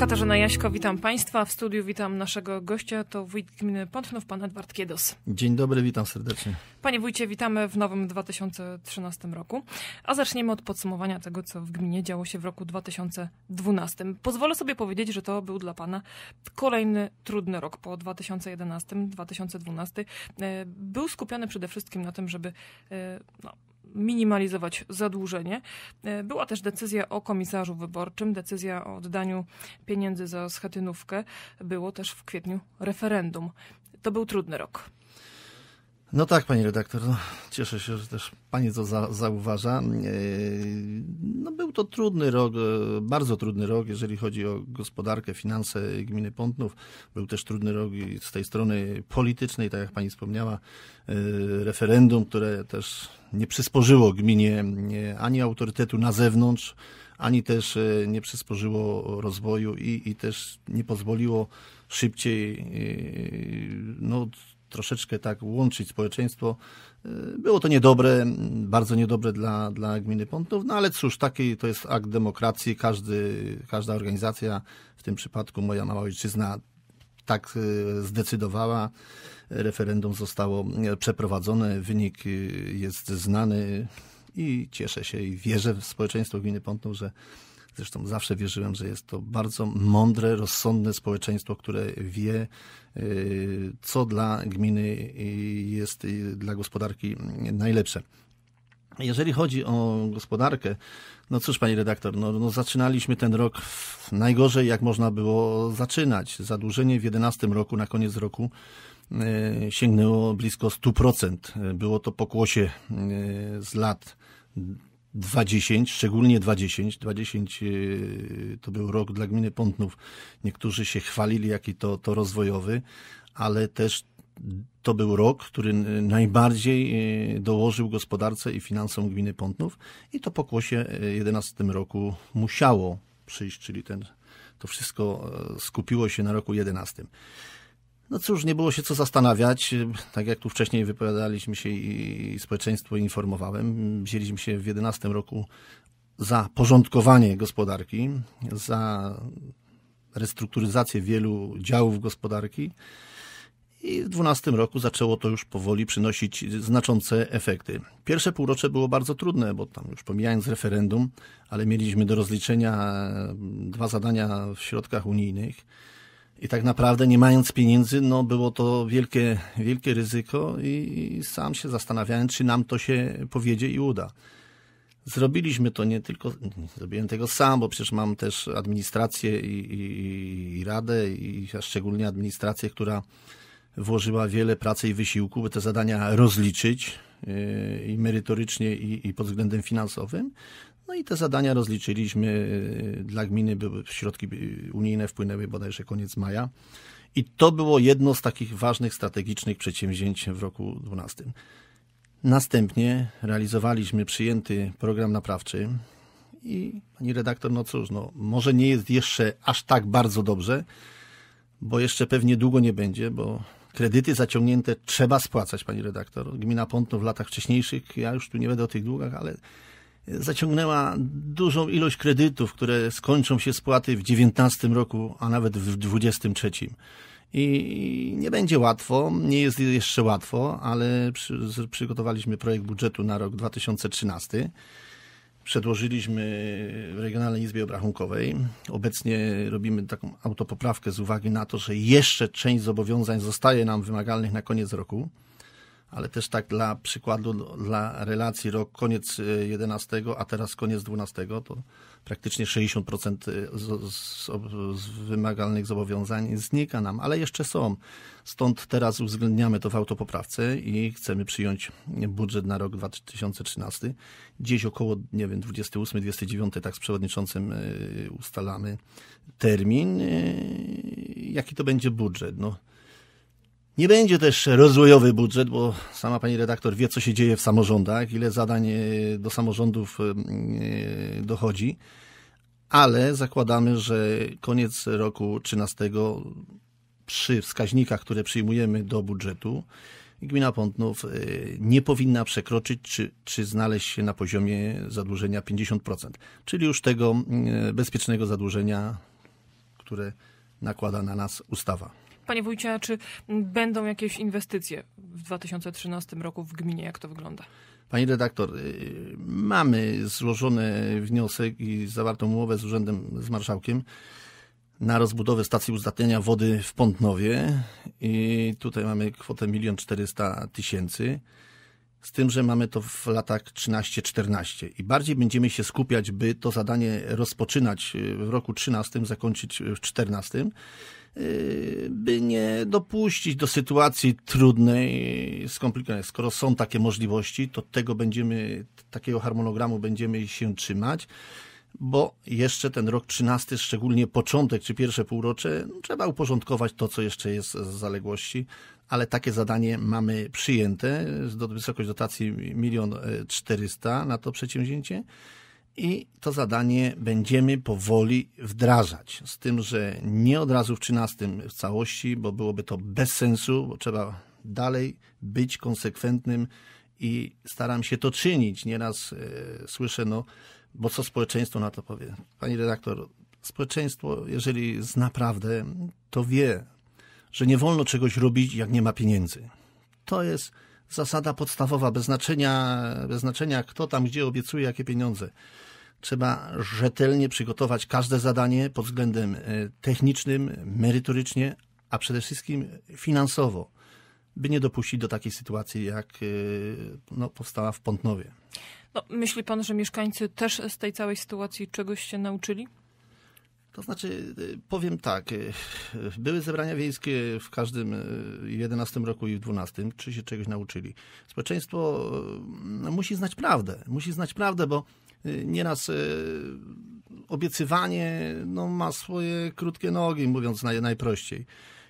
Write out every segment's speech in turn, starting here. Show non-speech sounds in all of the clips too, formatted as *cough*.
Katarzyna Jaśko, witam Państwa. W studiu witam naszego gościa, to wójt gminy Pątnów, pan Edward Kiedos. Dzień dobry, witam serdecznie. Panie wójcie, witamy w nowym 2013 roku. A zaczniemy od podsumowania tego, co w gminie działo się w roku 2012. Pozwolę sobie powiedzieć, że to był dla pana kolejny trudny rok po 2011-2012. E, był skupiony przede wszystkim na tym, żeby e, no, minimalizować zadłużenie. E, była też decyzja o komisarzu wyborczym, decyzja o oddaniu pieniędzy za schetynówkę. Było też w kwietniu referendum. To był trudny rok. No tak, pani redaktor, no, cieszę się, że też pani to za, zauważa. E, no, był to trudny rok, e, bardzo trudny rok, jeżeli chodzi o gospodarkę, finanse gminy Pątnów. Był też trudny rok z tej strony politycznej, tak jak pani wspomniała, e, referendum, które też nie przysporzyło gminie ani autorytetu na zewnątrz, ani też nie przysporzyło rozwoju i, i też nie pozwoliło szybciej no, troszeczkę tak łączyć społeczeństwo. Y, było to niedobre, bardzo niedobre dla, dla gminy Pątnów, no ale cóż, taki to jest akt demokracji. Każdy, każda organizacja, w tym przypadku moja mała ojczyzna, tak y, zdecydowała. Referendum zostało y, przeprowadzone, wynik jest znany i cieszę się i wierzę w społeczeństwo gminy Pątnów, że Zresztą zawsze wierzyłem, że jest to bardzo mądre, rozsądne społeczeństwo, które wie, y, co dla gminy y, jest y, dla gospodarki najlepsze. Jeżeli chodzi o gospodarkę, no cóż, pani redaktor, no, no, zaczynaliśmy ten rok najgorzej, jak można było zaczynać. Zadłużenie w 11 roku, na koniec roku, sięgnęło blisko 100%. Było to pokłosie z lat 20, szczególnie 20. 20 e, to był rok dla gminy Pątnów. Niektórzy się chwalili, jaki to, to rozwojowy, ale też to był rok, który najbardziej e, dołożył gospodarce i finansom gminy Pątnów i to po kłosie 11 e, roku musiało przyjść, czyli ten, to wszystko skupiło się na roku 11. No cóż, nie było się co zastanawiać. Tak jak tu wcześniej wypowiadaliśmy się i społeczeństwo informowałem, wzięliśmy się w 11 roku za porządkowanie gospodarki, za restrukturyzację wielu działów gospodarki. I w 12 roku zaczęło to już powoli przynosić znaczące efekty. Pierwsze półrocze było bardzo trudne, bo tam już pomijając referendum, ale mieliśmy do rozliczenia dwa zadania w środkach unijnych i tak naprawdę nie mając pieniędzy, no było to wielkie, wielkie ryzyko i sam się zastanawiałem, czy nam to się powiedzie i uda. Zrobiliśmy to nie tylko, zrobiłem tego sam, bo przecież mam też administrację i, i, i radę, i, a szczególnie administrację, która włożyła wiele pracy i wysiłku, by te zadania rozliczyć, y, i merytorycznie, i, i pod względem finansowym. No i te zadania rozliczyliśmy. Y, dla gminy były środki y, unijne wpłynęły bodajże koniec maja. I to było jedno z takich ważnych, strategicznych przedsięwzięć w roku 2012. Następnie realizowaliśmy przyjęty program naprawczy i pani redaktor, no cóż, no, może nie jest jeszcze aż tak bardzo dobrze, bo jeszcze pewnie długo nie będzie, bo kredyty zaciągnięte trzeba spłacać, pani redaktor. Gmina Pątno w latach wcześniejszych, ja już tu nie będę o tych długach, ale zaciągnęła dużą ilość kredytów, które skończą się spłaty w 19 roku, a nawet w 23. I nie będzie łatwo, nie jest jeszcze łatwo, ale przy, przygotowaliśmy projekt budżetu na rok 2013. Przedłożyliśmy Regionalnej Izbie Obrachunkowej. Obecnie robimy taką autopoprawkę z uwagi na to, że jeszcze część zobowiązań zostaje nam wymagalnych na koniec roku ale też tak dla przykładu, dla relacji rok koniec 11, y, a teraz koniec 12, to praktycznie 60% y, z, z, z wymagalnych zobowiązań znika nam, ale jeszcze są. Stąd teraz uwzględniamy to w autopoprawce i chcemy przyjąć budżet na rok 2013. Gdzieś około, nie wiem, 28-29, tak z przewodniczącym y, ustalamy termin, jaki to będzie budżet. No, nie będzie też rozwojowy budżet, bo sama pani redaktor wie, co się dzieje w samorządach, ile zadań e, do samorządów e, e, dochodzi, ale zakładamy, że koniec roku 13 przy wskaźnikach, które przyjmujemy do budżetu, gmina Pątnów nie powinna przekroczyć czy, czy znaleźć się na poziomie zadłużenia 50%, czyli już tego bezpiecznego zadłużenia, które nakłada na nas ustawa. Panie wójcie, czy będą jakieś inwestycje w 2013 roku w gminie? Jak to wygląda? Pani redaktor, y, mamy złożony wniosek i zawartą umowę z urzędem, z marszałkiem na rozbudowę stacji uzdatniania wody w Pątnowie i tutaj mamy kwotę 1 400 tysięcy z tym, że mamy to w latach 13-14 i bardziej będziemy się skupiać, by to zadanie rozpoczynać y, w roku 13, zakończyć w 14 by nie dopuścić do sytuacji trudnej, skomplikowanej. Skoro są takie możliwości, to tego będziemy, takiego harmonogramu będziemy się trzymać, bo jeszcze ten rok 13, szczególnie początek czy pierwsze półrocze, trzeba uporządkować to, co jeszcze jest z zaległości, ale takie zadanie mamy przyjęte, wysokość dotacji milion 400 na to przedsięwzięcie i to zadanie będziemy powoli wdrażać. Z tym, że nie od razu w 13 w całości, bo byłoby to bez sensu, bo trzeba dalej być konsekwentnym i staram się to czynić. Nieraz e, słyszę, no, bo co społeczeństwo na to powie? Pani redaktor, społeczeństwo, jeżeli zna prawdę, to wie, że nie wolno czegoś robić, jak nie ma pieniędzy. To jest zasada podstawowa, bez znaczenia, bez znaczenia kto tam gdzie obiecuje jakie pieniądze. Trzeba rzetelnie przygotować każde zadanie pod względem e, technicznym, merytorycznie, a przede wszystkim finansowo, by nie dopuścić do takiej sytuacji, jak e, no, powstała w Pątnowie. No, myśli pan, że mieszkańcy też z tej całej sytuacji czegoś się nauczyli? To znaczy, y, powiem tak, y, y, były zebrania wiejskie w każdym 11 roku i w 12, czy się czegoś nauczyli. Społeczeństwo no, musi znać prawdę, musi znać prawdę, bo nieraz obiecywanie no, ma swoje krótkie nogi, mówiąc naj, najprościej.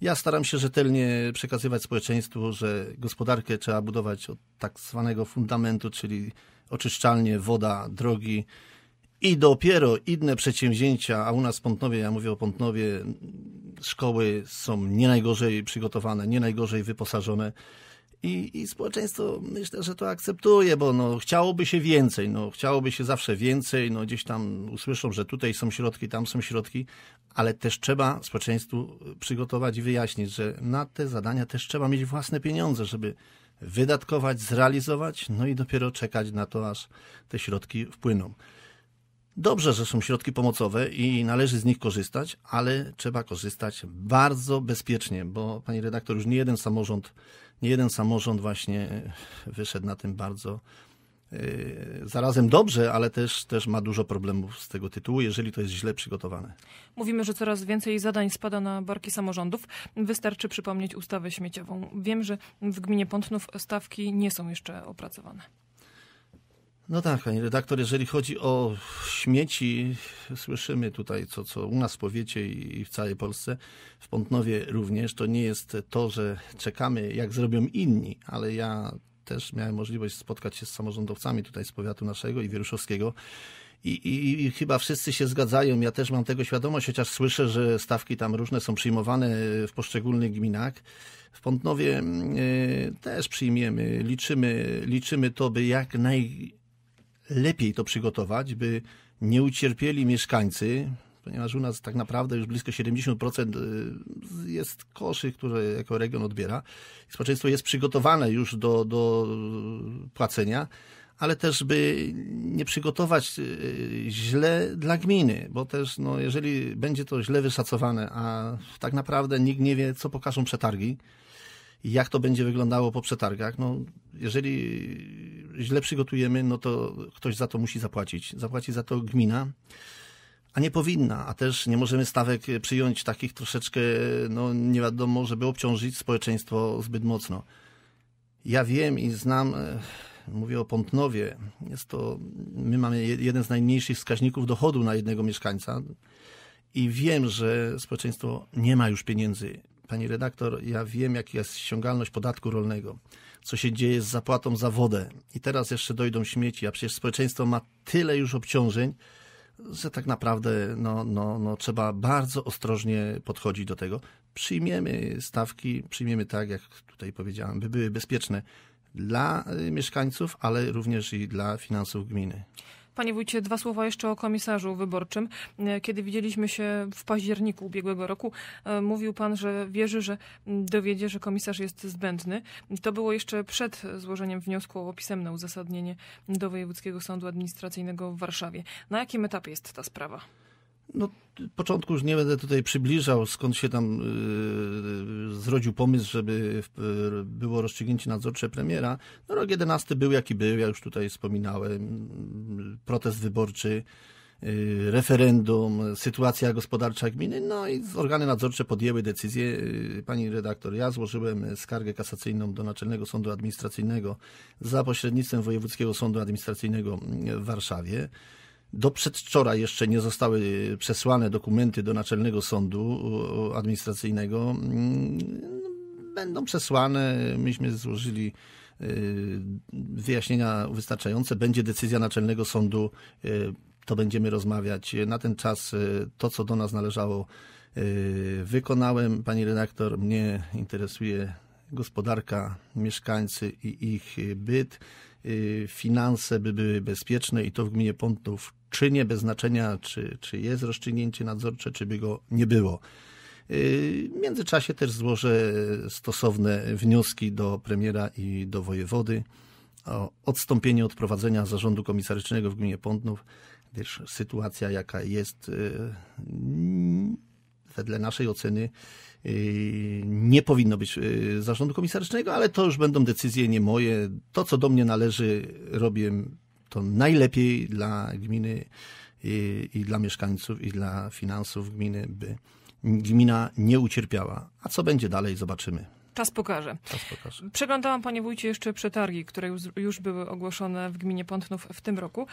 Ja staram się rzetelnie przekazywać społeczeństwu, że gospodarkę trzeba budować od tak zwanego fundamentu, czyli oczyszczalnie, woda, drogi, i dopiero inne przedsięwzięcia, a u nas w Pątnowie, ja mówię o Pątnowie, szkoły są nie najgorzej przygotowane, nie najgorzej wyposażone. I, I, społeczeństwo myślę, że to akceptuje, bo no, chciałoby się więcej, no, chciałoby się zawsze więcej, no, gdzieś tam usłyszą, że tutaj są środki, tam są środki, ale też trzeba społeczeństwu przygotować i wyjaśnić, że na te zadania też trzeba mieć własne pieniądze, żeby wydatkować, zrealizować, no i dopiero czekać na to, aż te środki wpłyną. Dobrze, że są środki pomocowe i należy z nich korzystać, ale trzeba korzystać bardzo bezpiecznie, bo pani redaktor, już nie jeden samorząd, nie jeden samorząd właśnie wyszedł na tym bardzo e, zarazem dobrze, ale też, też ma dużo problemów z tego tytułu, jeżeli to jest źle przygotowane. Mówimy, że coraz więcej zadań spada na barki samorządów. Wystarczy przypomnieć ustawę śmieciową. Wiem, że w gminie Pątnów stawki nie są jeszcze opracowane. No tak, panie redaktor, jeżeli chodzi o śmieci, słyszymy tutaj, co, co u nas w powiecie i w całej Polsce, w Pątnowie również, to nie jest to, że czekamy, jak zrobią inni, ale ja też miałem możliwość spotkać się z samorządowcami tutaj z powiatu naszego i wieruszowskiego i, i, I, chyba wszyscy się zgadzają. Ja też mam tego świadomość, chociaż słyszę, że stawki tam różne są przyjmowane w poszczególnych gminach. W Pątnowie y, też przyjmiemy, liczymy, liczymy to, by jak naj lepiej to przygotować, by nie ucierpieli mieszkańcy, ponieważ u nas tak naprawdę już blisko 70% y, jest koszy, które jako region odbiera. Społeczeństwo jest przygotowane już do, do płacenia, ale też by nie przygotować y, źle dla gminy, bo też no, jeżeli będzie to źle wyszacowane, a tak naprawdę nikt nie wie, co pokażą przetargi, jak to będzie wyglądało po przetargach. No, jeżeli źle przygotujemy, no to ktoś za to musi zapłacić. Zapłaci za to gmina, a nie powinna, a też nie możemy stawek przyjąć takich troszeczkę, no nie wiadomo, żeby obciążyć społeczeństwo zbyt mocno. Ja wiem i znam, e, mówię o Pątnowie, jest to, my mamy jeden z najmniejszych wskaźników dochodu na jednego mieszkańca i wiem, że społeczeństwo nie ma już pieniędzy pani redaktor, ja wiem, jaka jest ściągalność podatku rolnego, co się dzieje z zapłatą za wodę i teraz jeszcze dojdą śmieci, a przecież społeczeństwo ma tyle już obciążeń, że tak naprawdę no, no, no, trzeba bardzo ostrożnie podchodzić do tego. Przyjmiemy stawki, przyjmiemy tak, jak tutaj powiedziałem, by były bezpieczne dla mieszkańców, ale również i dla finansów gminy. Panie Wójcie, dwa słowa jeszcze o komisarzu wyborczym. E, kiedy widzieliśmy się w październiku ubiegłego roku, e, mówił Pan, że wierzy, że dowiedzie, że komisarz jest zbędny. To było jeszcze przed złożeniem wniosku o pisemne uzasadnienie do Wojewódzkiego Sądu Administracyjnego w Warszawie. Na jakim etapie jest ta sprawa? No, początku już nie będę tutaj przybliżał, skąd się tam yy, zrodził pomysł, żeby yy, było rozstrzygnięcie nadzorcze premiera. No, rok 11 był jaki był, ja już tutaj wspominałem. Protest wyborczy, yy, referendum, sytuacja gospodarcza gminy, no i organy nadzorcze podjęły decyzję. Pani redaktor, ja złożyłem skargę kasacyjną do Naczelnego Sądu Administracyjnego za pośrednictwem Wojewódzkiego Sądu Administracyjnego w Warszawie. Do przedwczoraj jeszcze nie zostały przesłane dokumenty do Naczelnego Sądu Administracyjnego. Mm, będą przesłane. Myśmy złożyli y, wyjaśnienia wystarczające. Będzie decyzja Naczelnego Sądu. Y, to będziemy rozmawiać. Na ten czas y, to, co do nas należało, wykonałem. Pani redaktor, mnie interesuje gospodarka, mieszkańcy i ich y, byt, y, finanse, by były bezpieczne i to w gminie Pątnów nie bez znaczenia, czy, czy jest rozstrzygnięcie nadzorcze, czy by go nie było. Y, w międzyczasie też złożę stosowne wnioski do premiera i do wojewody o odstąpienie od prowadzenia zarządu komisarycznego w gminie Pątnów, gdyż sytuacja jaka jest wedle naszej oceny y, nie powinno być y, zarządu komisarycznego, ale to już będą decyzje nie moje. To, co do mnie należy, robię to najlepiej dla gminy i, y, i dla mieszkańców, i dla finansów gminy, by gmina nie ucierpiała. A co będzie dalej, zobaczymy. Czas pokaże. Czas pokaże. Przeglądałam, panie wójcie, jeszcze przetargi, które już, już były ogłoszone w gminie Pątnów w tym roku.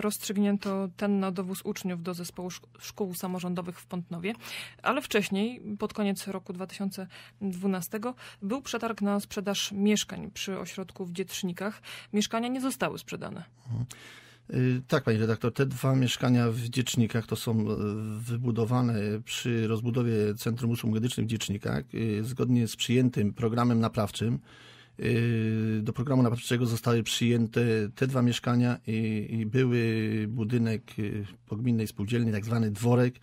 Rozstrzygnięto ten na dowóz uczniów do zespołu szkół samorządowych w Pątnowie, ale wcześniej, pod koniec roku 2012, był przetarg na sprzedaż mieszkań przy ośrodku w Dzietrznikach. Mieszkania nie zostały sprzedane. Mhm. Y, tak, pani redaktor, te dwa mieszkania w Dziecznikach to są y, wybudowane przy rozbudowie Centrum Usług Medycznych w Dziecznikach y, zgodnie z przyjętym programem naprawczym. Do programu naprawczego zostały przyjęte te dwa mieszkania i, i były budynek pogminnej spółdzielni, tak zwany dworek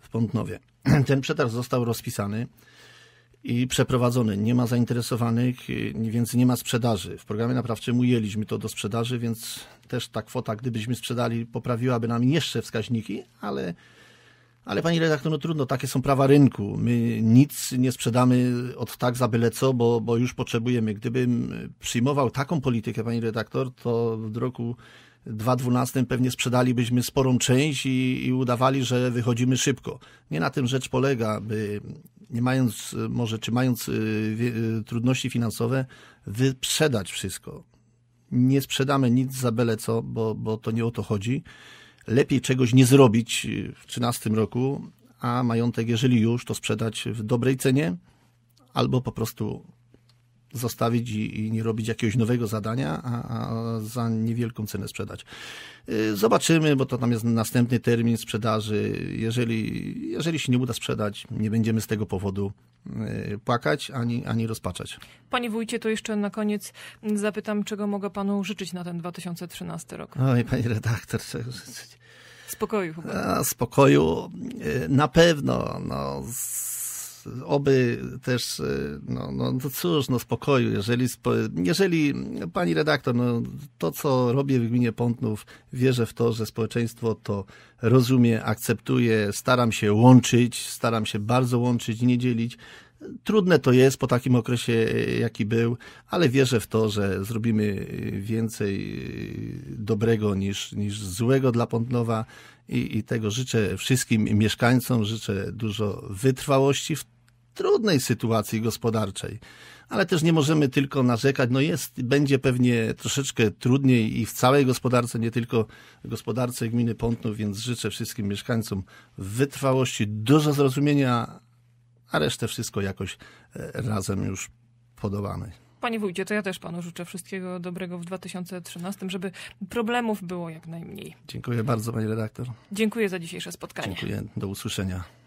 w Pątnowie. *clears throat* Ten przetarg został rozpisany i przeprowadzony. Nie ma zainteresowanych, y, więc nie ma sprzedaży. W programie naprawczym ujęliśmy to do sprzedaży, więc też ta kwota, gdybyśmy sprzedali, poprawiłaby nam jeszcze wskaźniki, ale, ale pani redaktor, no trudno, takie są prawa rynku. My nic nie sprzedamy od tak za byle co, bo, bo już potrzebujemy. Gdybym przyjmował taką politykę, pani redaktor, to w roku 2012 pewnie sprzedalibyśmy sporą część i, i udawali, że wychodzimy szybko. Nie na tym rzecz polega, by nie mając może, czy mając y, y, trudności finansowe, wyprzedać wszystko. Nie sprzedamy nic za byle co, bo, bo to nie o to chodzi. Lepiej czegoś nie zrobić y, w 2013 roku, a majątek, jeżeli już, to sprzedać w dobrej cenie albo po prostu zostawić i, i, nie robić jakiegoś nowego zadania, a, a, za niewielką cenę sprzedać. Y, zobaczymy, bo to tam jest następny termin sprzedaży. Jeżeli, jeżeli się nie uda sprzedać, nie będziemy z tego powodu y, płakać ani, ani rozpaczać. Panie wójcie, to jeszcze na koniec zapytam, czego mogę panu życzyć na ten 2013 rok? Oj, no panie redaktor, czego życzyć? Spokoju. Chyba. A, spokoju y, na pewno. No, z oby też, e, no, no, no, cóż, no spokoju, jeżeli, jeżeli pani redaktor, no, to co robię w gminie Pątnów, wierzę w to, że społeczeństwo to rozumie, akceptuje, staram się łączyć, staram się bardzo łączyć, nie dzielić. Trudne to jest po takim okresie, jaki był, ale wierzę w to, że zrobimy więcej e, dobrego niż, niż złego dla Pątnowa i, i tego życzę wszystkim mieszkańcom, życzę dużo wytrwałości w trudnej sytuacji gospodarczej. Ale też nie możemy tylko narzekać. No jest, będzie pewnie troszeczkę trudniej i w całej gospodarce, nie tylko w gospodarce gminy Pątnów, więc życzę wszystkim mieszkańcom wytrwałości, dużo zrozumienia, a resztę wszystko jakoś e, razem już podobamy. Panie wójcie, to ja też panu życzę wszystkiego dobrego w 2013, żeby problemów było jak najmniej. Dziękuję bardzo, pani redaktor. Dziękuję za dzisiejsze spotkanie. Dziękuję. Do usłyszenia.